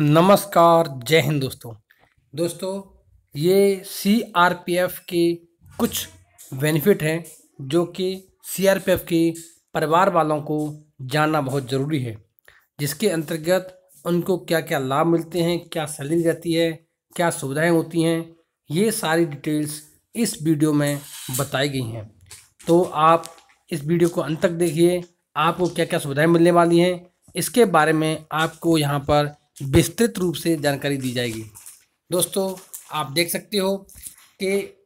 नमस्कार जय हिंद दोस्तों दोस्तों ये सी आर पी एफ के कुछ बेनिफिट हैं जो कि सी आर पी एफ के परिवार वालों को जानना बहुत ज़रूरी है जिसके अंतर्गत उनको क्या क्या लाभ मिलते हैं क्या सैलरी रहती है क्या सुविधाएं होती हैं ये सारी डिटेल्स इस वीडियो में बताई गई हैं तो आप इस वीडियो को अंत तक देखिए आपको क्या क्या सुविधाएं मिलने वाली हैं इसके बारे में आपको यहाँ पर विस्तृत रूप से जानकारी दी जाएगी दोस्तों आप देख सकते हो कि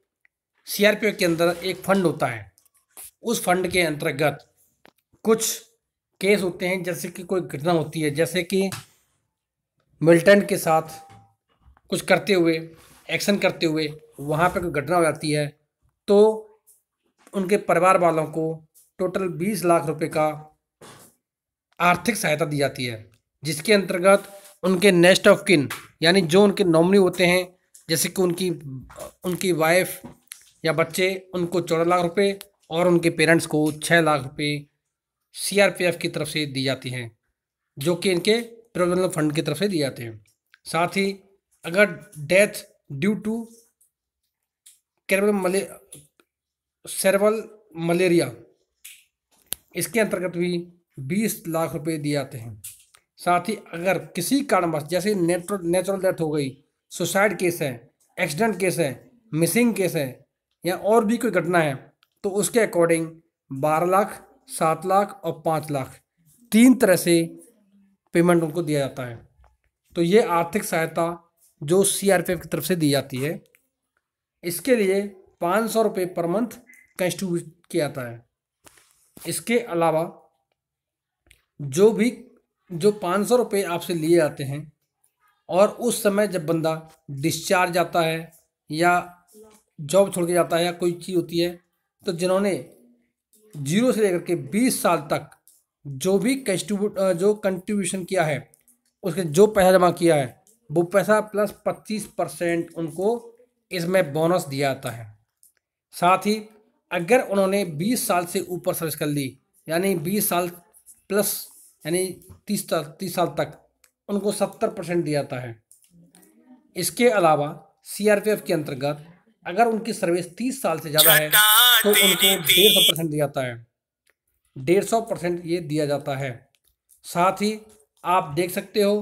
सीआरपीओ के अंदर एक फंड होता है उस फंड के अंतर्गत कुछ केस होते हैं जैसे कि कोई घटना होती है जैसे कि मिलिटेंट के साथ कुछ करते हुए एक्शन करते हुए वहाँ पर कोई घटना हो जाती है तो उनके परिवार वालों को टोटल बीस लाख रुपए का आर्थिक सहायता दी जाती है जिसके अंतर्गत उनके नेस्ट ऑफ किन यानी जो उनके नॉमनी होते हैं जैसे कि उनकी उनकी वाइफ या बच्चे उनको चौदह लाख रुपए और उनके पेरेंट्स को छः लाख रुपए सीआरपीएफ की तरफ से दी जाती हैं जो कि इनके प्रोविजनल फंड की तरफ से दिए जाते हैं साथ ही अगर डेथ ड्यू टू कैरबल मले सेरबल मलेरिया इसके अंतर्गत भी बीस लाख रुपए दिए जाते हैं साथ ही अगर किसी कारणवश जैसे नेचुरल नेचुरल डेथ हो गई सुसाइड केस है एक्सीडेंट केस है मिसिंग केस है या और भी कोई घटना है तो उसके अकॉर्डिंग बारह लाख सात लाख और पाँच लाख तीन तरह से पेमेंट उनको दिया जाता है तो ये आर्थिक सहायता जो सी आर पी एफ की तरफ से दी जाती है इसके लिए पाँच सौ रुपये पर मंथ कंस्ट्रीब्यूट किया जाता है इसके अलावा जो भी जो पाँच सौ रुपये आपसे लिए जाते हैं और उस समय जब बंदा डिस्चार्ज जाता है या जॉब छोड़ के जाता है या कोई चीज़ होती है तो जिन्होंने जीरो से लेकर के बीस साल तक जो भी कंस्ट्रीब्यूट जो कंट्रीब्यूशन किया है उसके जो पैसा जमा किया है वो पैसा प्लस पच्चीस परसेंट उनको इसमें बोनस दिया जाता है साथ ही अगर उन्होंने बीस साल से ऊपर सर्विस कर ली यानी बीस साल प्लस यानी तीस तीस साल तक उनको सत्तर परसेंट दिया जाता है इसके अलावा सीआरपीएफ के अंतर्गत अगर उनकी सर्विस तीस साल से ज़्यादा है तो उनको डेढ़ सौ परसेंट दिया जाता है डेढ़ सौ परसेंट ये दिया जाता है साथ ही आप देख सकते हो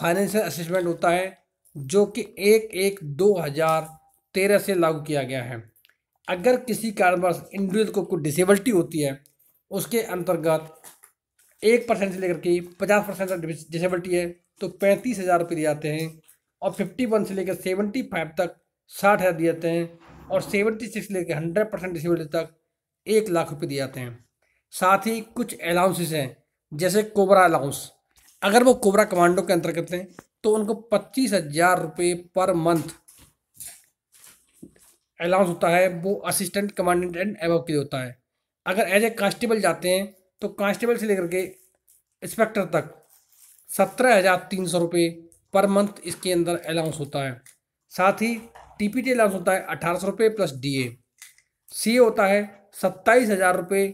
फाइनेंशियल असेसमेंट होता है जो कि एक एक दो हज़ार तेरह से लागू किया गया है अगर किसी कारणवश इंडिविजुअल को कोई डिसेबिलिटी होती है उसके अंतर्गत एक परसेंट से लेकर के पचास परसेंट डिसेबिलिटी है तो पैंतीस हज़ार रुपये दिए जाते हैं और फिफ्टी वन से लेकर सेवेंटी फाइव तक साठ हज़ार दिए जाते हैं और सेवेंटी सिक्स लेकर हंड्रेड परसेंट डिसेबिलिटी तक एक लाख रुपये दिए जाते हैं साथ ही कुछ अलाउंसेस हैं जैसे कोबरा अलाउंस अगर वो कोबरा कमांडो के अंतर्गत हैं तो उनको पच्चीस हज़ार रुपये पर मंथ अलाउंस होता है वो असिस्टेंट कमांडेंट एंड एवो के लिए होता है अगर एज ए कांस्टेबल जाते हैं तो कांस्टेबल से लेकर के इंस्पेक्टर तक सत्रह हज़ार तीन सौ रुपये पर मंथ इसके अंदर अलाउंस होता है साथ ही टी पी टी अलाउंस होता है अठारह सौ रुपये प्लस डी ए सी ए होता है सत्ताईस हज़ार रुपये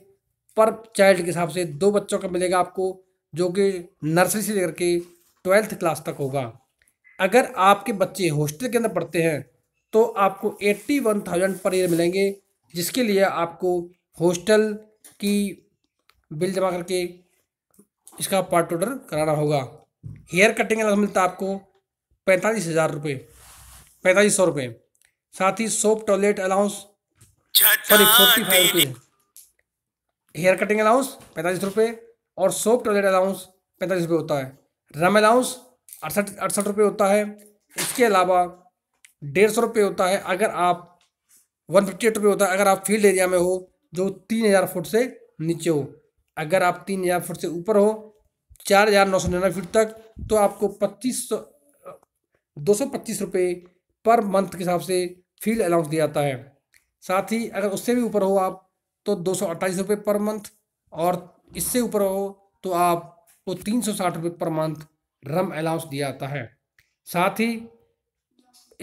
पर चाइल्ड के हिसाब से दो बच्चों का मिलेगा आपको जो कि नर्सरी से लेकर के ट्वेल्थ क्लास तक होगा अगर आपके बच्चे हॉस्टल के अंदर पढ़ते हैं तो आपको eighty one thousand per year मिलेंगे जिसके लिए आपको हॉस्टल की बिल जमा करके इसका पार्ट ऑर्डर कराना होगा हेयर कटिंग अलग मिलता है आपको पैंतालीस हज़ार रुपये पैंतालीस सौ रुपये साथ ही soap toilet allowance sorry forty five रुपये हेयर कटिंग अलाउंस पैंतालीस रुपये और सोप टॉयलेट अलाउंस पैंतालीस रुपये होता है रम अलाउंस अड़सठ अड़सठ रुपये होता है इसके अलावा डेढ़ सौ रुपये होता है अगर आप वन फिफ्टी एट रुपये होता है अगर आप फील्ड एरिया में हो जो तीन हज़ार फुट से नीचे हो अगर आप तीन हज़ार फुट से ऊपर हो चार हज़ार नौ सौ निन्यानवे फीट तक तो आपको पच्चीस सौ दो सौ पच्चीस रुपये पर मंथ के हिसाब से फील्ड अलाउंस दिया जाता है साथ ही अगर उससे भी ऊपर हो आप तो दो सौ अट्ठाईस रुपये पर मंथ और इससे ऊपर हो तो आपको तीन सौ साठ रुपये पर मंथ रम अलाउंस दिया जाता है साथ ही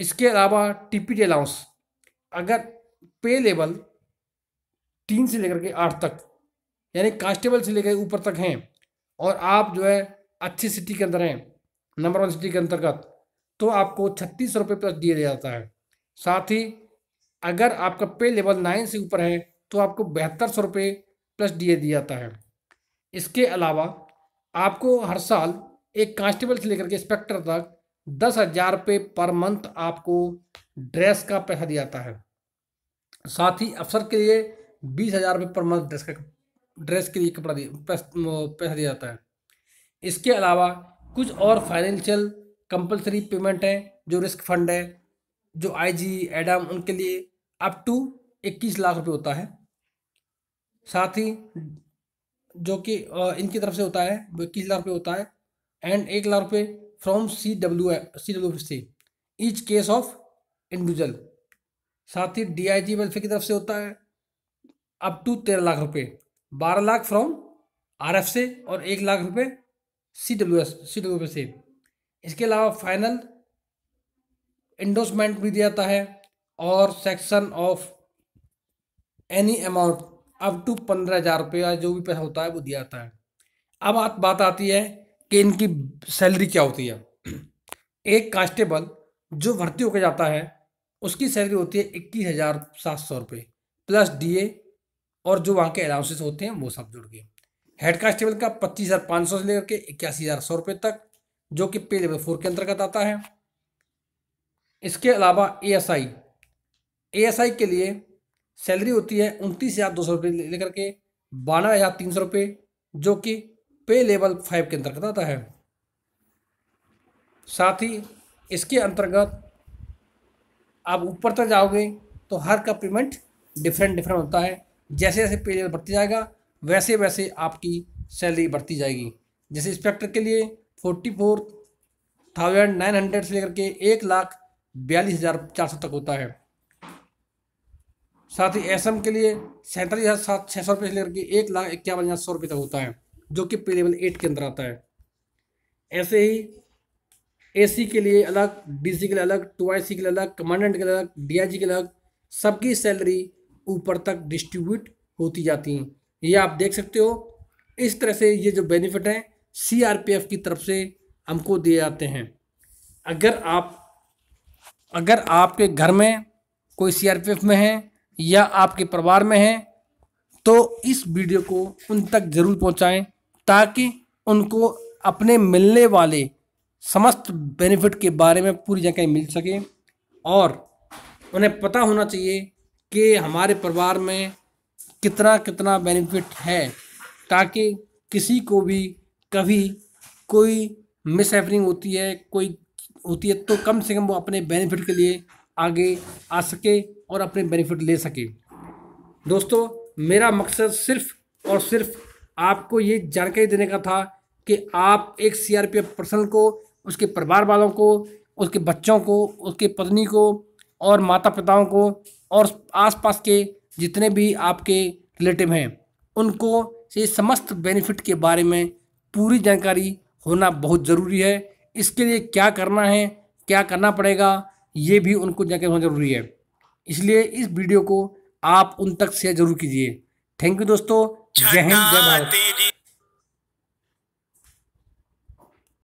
इसके अलावा टीपीटी अलाउंस अगर पे लेवल तीन से लेकर के आठ तक यानी कांस्टेबल से लेकर ऊपर तक हैं और आप जो है अच्छी सिटी के अंदर हैं नंबर वन सिटी के अंतर्गत तो आपको छत्तीस रुपये प्लस दिया जाता है साथ ही अगर आपका पे लेवल नाइन से ऊपर है तो आपको बहत्तर सौ रुपये प्लस डी दिया जाता है इसके अलावा आपको हर साल एक कांस्टेबल से लेकर के इंस्पेक्टर तक दस हज़ार रुपये पर मंथ आपको ड्रेस का पैसा दिया जाता है साथ ही अफसर के लिए बीस हज़ार रुपये पर मंथ ड्रेस का ड्रेस के लिए कपड़ा पैसा दिया जाता है इसके अलावा कुछ और फाइनेंशियल कंपलसरी पेमेंट है जो रिस्क फंड है जो आईजी एडम उनके लिए अप टू इक्कीस लाख रुपए होता है साथ ही जो कि इनकी तरफ से होता है वो इक्कीस लाख रुपये होता है एंड एक लाख रुपये from C W C W C each case of individual साथ ही डी आई जी वेलफेयर की तरफ से होता है अप टू तेरह लाख रुपये बारह लाख फ्रॉम आर एफ से और एक लाख रुपए C W S C W से इसके अलावा फाइनल इंडोसमेंट भी दिया जाता है और section of any amount up to पंद्रह हज़ार रुपया जो भी पैसा होता है वो दिया जाता है अब आप बात आती है कि इनकी सैलरी क्या होती है एक कांस्टेबल जो भर्ती होकर जाता है उसकी सैलरी होती है इक्कीस हज़ार सात सौ रुपये प्लस डीए और जो वहाँ के अलाउंसेस होते हैं वो सब जुड़ गए हेड कांस्टेबल का पच्चीस हज़ार पाँच सौ से लेकर के इक्यासी हज़ार सौ रुपये तक जो कि पे लेवल फोर के अंतर्गत आता है इसके अलावा ए A S I S I के लिए सैलरी होती है उनतीस हज़ार दो सौ रुपये लेकर के बारह हज़ार तीन सौ रुपये जो कि पे लेवल फाइव के अंतर्गत आता है साथ ही इसके अंतर्गत आप ऊपर तक जाओगे तो हर का पेमेंट डिफरेंट डिफरेंट होता है जैसे जैसे पे लेवल बढ़ती जाएगा वैसे वैसे आपकी सैलरी बढ़ती जाएगी जैसे इंस्पेक्टर के लिए forty four thousand nine hundred से लेकर के एक लाख बयालीस हज़ार चार सौ तक होता है साथ ही एस के लिए सैंतालीस हज़ार सात छः सौ रुपये से लेकर के एक लाख इक्यावन हज़ार सौ रुपये तक होता है जो कि पे लेवल एट के अंदर आता है ऐसे ही एसी के लिए अलग डीसी के लिए अलग टू के लिए अलग कमांडेंट के लिए अलग डी के लिए अलग सबकी सैलरी ऊपर तक डिस्ट्रीब्यूट होती जाती हैं ये आप देख सकते हो इस तरह से ये जो बेनिफिट हैं सीआरपीएफ की तरफ से हमको दिए जाते हैं अगर आप अगर आपके घर में कोई सीआरपीएफ में है या आपके परिवार में है तो इस वीडियो को उन तक ज़रूर पहुंचाएं ताकि उनको अपने मिलने वाले समस्त बेनिफिट के बारे में पूरी जानकारी मिल सके और उन्हें पता होना चाहिए कि हमारे परिवार में कितना कितना बेनिफिट है ताकि किसी को भी कभी कोई मिस होती है कोई होती है तो कम से कम वो अपने बेनिफिट के लिए आगे आ सके और अपने बेनिफिट ले सके दोस्तों मेरा मकसद सिर्फ और सिर्फ आपको ये जानकारी देने का था कि आप एक C R P F person को उसके परिवार वालों को उसके बच्चों को उसके पत्नी को और माता पिताओं को और आसपास के जितने भी आपके रिलेटिव हैं उनको ये समस्त बेनिफिट के बारे में पूरी जानकारी होना बहुत ज़रूरी है इसके लिए क्या करना है क्या करना पड़ेगा ये भी उनको जानकारी होना ज़रूरी है इसलिए इस वीडियो को आप उन तक शेयर जरूर कीजिए थैंक यू दोस्तों जय हिंद जय भारत